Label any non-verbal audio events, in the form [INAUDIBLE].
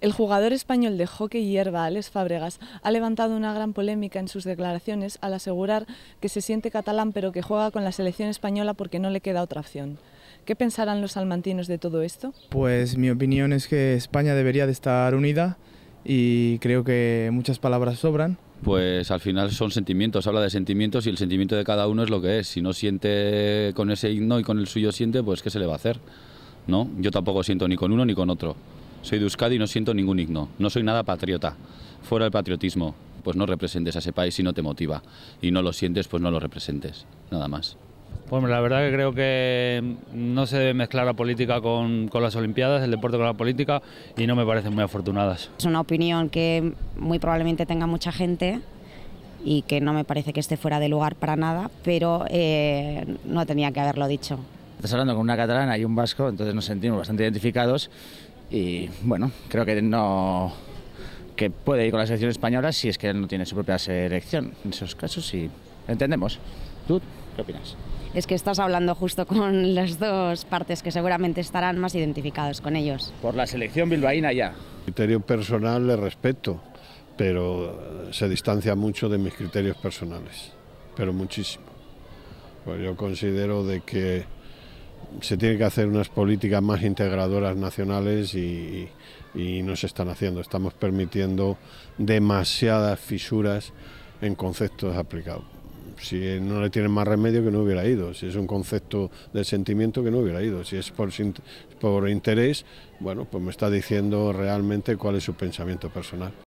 El jugador español de hockey hierba, Alex Fábregas, ha levantado una gran polémica en sus declaraciones al asegurar que se siente catalán pero que juega con la selección española porque no le queda otra opción. ¿Qué pensarán los almantinos de todo esto? Pues mi opinión es que España debería de estar unida y creo que muchas palabras sobran. Pues al final son sentimientos, habla de sentimientos y el sentimiento de cada uno es lo que es. Si no siente con ese himno y con el suyo siente, pues ¿qué se le va a hacer? ¿No? Yo tampoco siento ni con uno ni con otro. Soy de Euskadi y no siento ningún himno. No soy nada patriota. Fuera el patriotismo, pues no representes a ese país si no te motiva. Y no lo sientes, pues no lo representes. Nada más. Pues la verdad que creo que no se debe mezclar la política con, las Olimpiadas, el deporte con la política, y no me parecen muy afortunadas. Es una opinión que muy probablemente tenga mucha gente y que no me parece que esté fuera de lugar para nada, pero eh, no tenía que haberlo dicho. Estás hablando con una catalana y un vasco, entonces nos sentimos bastante identificados y bueno, creo que no que puede ir con la selección española si es que él no tiene su propia selección. En esos casos y entendemos. ¿Tú qué opinas? Es que estás hablando justo con [LAUGHS] las dos partes que seguramente estarán más identificados con ellos. Por la selección bilbaína ya. Criterio personal le respeto, pero eh, se distancia mucho de mis criterios personales, pero muchísimo. Pues yo considero de que se tiene que hacer unas políticas más integradoras nacionales y, no se están haciendo. Estamos permitiendo demasiadas fisuras en conceptos aplicados. Si no le tienen más remedio que no hubiera ido, si es un concepto de sentimiento que no hubiera ido, si es por, por interés, bueno, pues me está diciendo realmente cuál es su pensamiento personal.